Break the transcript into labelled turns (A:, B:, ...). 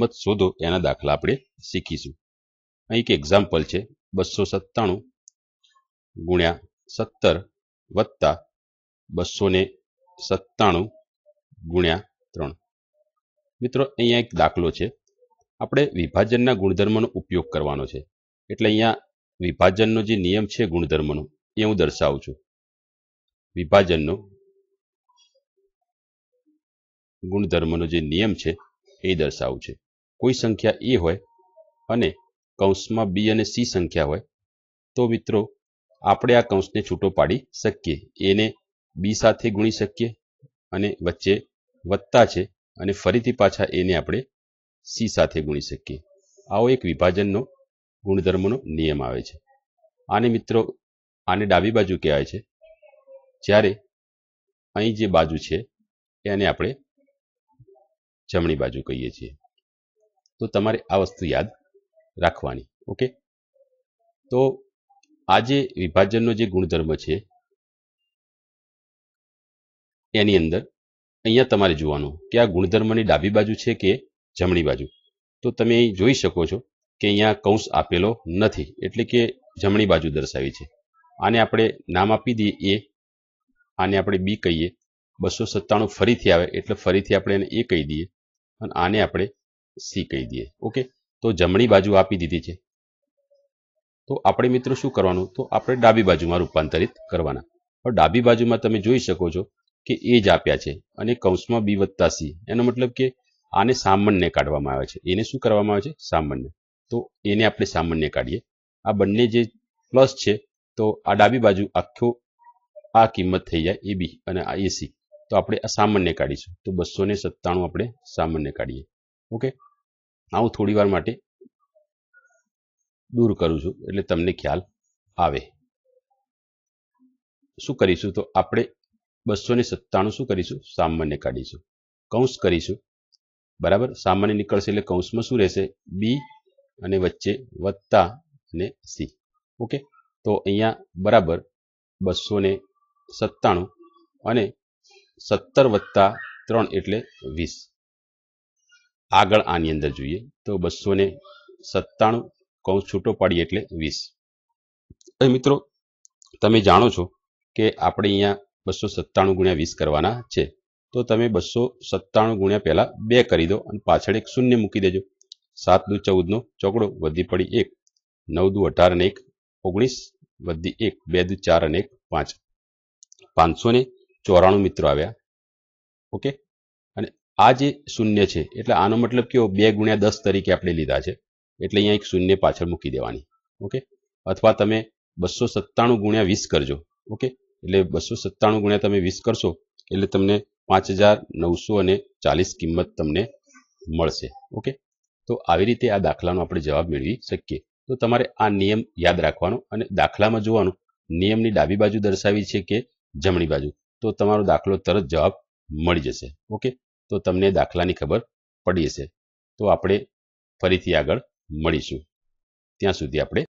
A: કિંમત શોધો એના દાખલા આપણે શીખીશું અહીં એક એક્ઝામ્પલ છે બસો સત્તાણું ગુણ્યા સત્તર વત્તા બસો ને સત્તાણું ગુણ્યા ત્રણ મિત્રો અહીંયા એક દાખલો છે આપણે વિભાજનના ગુણધર્મનો ઉપયોગ કરવાનો છે એટલે અહીંયા વિભાજનનો જે નિયમ છે ગુણધર્મનો એ હું દર્શાવું છું વિભાજનનો ગુણધર્મનો જે નિયમ છે એ દર્શાવું છે કોઈ સંખ્યા એ હોય અને કૌંસમાં બી અને સી સંખ્યા હોય તો મિત્રો આપણે આ કૌંસને છૂટો પાડી શકીએ એને બી સાથે ગુણી શકીએ અને વચ્ચે વત્તા છે અને ફરીથી પાછા એને આપણે સી સાથે ગુણી શકીએ આવો એક વિભાજનનો ગુણધર્મનો નિયમ આવે છે આને મિત્રો આને ડાબી બાજુ કહેવાય છે જ્યારે અહીં જે બાજુ છે એને આપણે જમણી બાજુ કહીએ છીએ તો તમારે આ વસ્તુ યાદ રાખવાની ઓકે તો આજે વિભાજનનો જે ગુણધર્મ છે એની અંદર અહીંયા તમારે જોવાનું કે આ ગુણધર્મની ડાબી બાજુ છે કે જમણી બાજુ તો તમે જોઈ શકો છો કે અહીંયા કૌંસ આપેલો નથી એટલે કે જમણી બાજુ દર્શાવી છે આને આપણે નામ આપી દઈએ એ આને આપણે બી કહીએ બસો સત્તાણું ફરીથી આવે એટલે ફરીથી આપણે એને એ કહી દઈએ અને આને આપણે સી કહી દઈએ ઓકે તો જમણી બાજુ આપી દીધી છે તો આપણે મિત્રો શું કરવાનું તો આપણે ડાબી બાજુમાં રૂપાંતરિત કરવાના હવે ડાબી બાજુમાં તમે જોઈ શકો છો કે એ જ આપ્યા છે અને કૌંસમાં બી વત્તા સી એનો મતલબ કે આને સામાન્ય કાઢવામાં આવે છે એને શું કરવામાં આવે છે સામાન્ય તો એને આપણે સામાન્ય કાઢીએ આ બંને જે પ્લસ છે તો આ ડાબી બાજુ આખો આ કિંમત થઈ જાય એ બી અને આ એસી તો આપણે આ સામાન્ય કાઢીશું તો બસો ને સત્તાણું આપણે સામાન્ય કાઢીએ ઓકે આ હું થોડી વાર માટે દૂર કરું છું એટલે તમને ખ્યાલ આવે શું કરીશું તો આપણે બસો ને સત્તાણું શું કરીશું સામાન્ય કાઢીશું કૌંસ કરીશું બરાબર સામાન્ય નીકળશે એટલે કૌંસમાં શું રહેશે બી અને વચ્ચે વત્તા અને સી ઓકે તો અહીંયા બરાબર બસો ને સત્તાણું અને સત્તર વત્તા ત્રણ એટલે વીસ આગળ આની અંદર જોઈએ તો બસો ને સત્તાણું કૌંસ છૂટો પાડીએ એટલે વીસ હવે મિત્રો તમે જાણો છો કે આપણે અહીંયા બસો સત્તાણું ગુણ્યા વીસ કરવાના છે તો તમે બસો સત્તાણું ગુણ્યા પહેલાં બે કરી દો અને પાછળ એક શૂન્ય મૂકી દેજો સાત દુ ચૌદનો ચોકડો વધી પડી એક નવ દુ અઢાર અને એક ઓગણીસ વધી એક બે દુ ચાર અને એક પાંચ પાંચસો ને ચોરાણું મિત્રો આવ્યા ઓકે આ જે શૂન્ય છે એટલે આનો મતલબ કેવો બે ગુણ્યા દસ તરીકે આપણે લીધા છે એટલે અહીંયા એક શૂન્ય પાછળ મૂકી દેવાની ઓકે અથવા તમે બસો સત્તાણું ગુણ્યા વીસ કરજો ઓકે એટલે બસો સત્તાણું ગુણ્યા તમે વીસ કરશો એટલે તમને પાંચ હજાર નવસો અને ચાલીસ કિંમત તમને મળશે ઓકે તો આવી રીતે આ દાખલાનો આપણે જવાબ મેળવી શકીએ તો તમારે આ નિયમ યાદ રાખવાનો અને દાખલામાં જોવાનું નિયમની ડાબી બાજુ દર્શાવી છે કે જમણી બાજુ તો તમારો દાખલો તરત જવાબ મળી જશે ઓકે તો તમને દાખલાની ખબર પડી જશે તો આપણે ફરીથી આગળ મળીશું ત્યાં સુધી આપણે